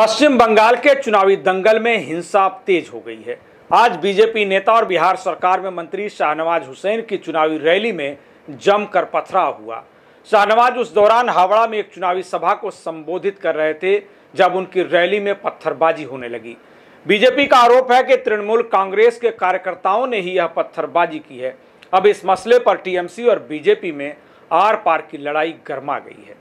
पश्चिम बंगाल के चुनावी दंगल में हिंसा तेज हो गई है आज बीजेपी नेता और बिहार सरकार में मंत्री शाहनवाज हुसैन की चुनावी रैली में जमकर पथराव हुआ शाहनवाज उस दौरान हावड़ा में एक चुनावी सभा को संबोधित कर रहे थे जब उनकी रैली में पत्थरबाजी होने लगी बीजेपी का आरोप है कि तृणमूल कांग्रेस के कार्यकर्ताओं ने ही यह पत्थरबाजी की है अब इस मसले पर टीएमसी और बीजेपी में आर पार की लड़ाई गर्मा गई है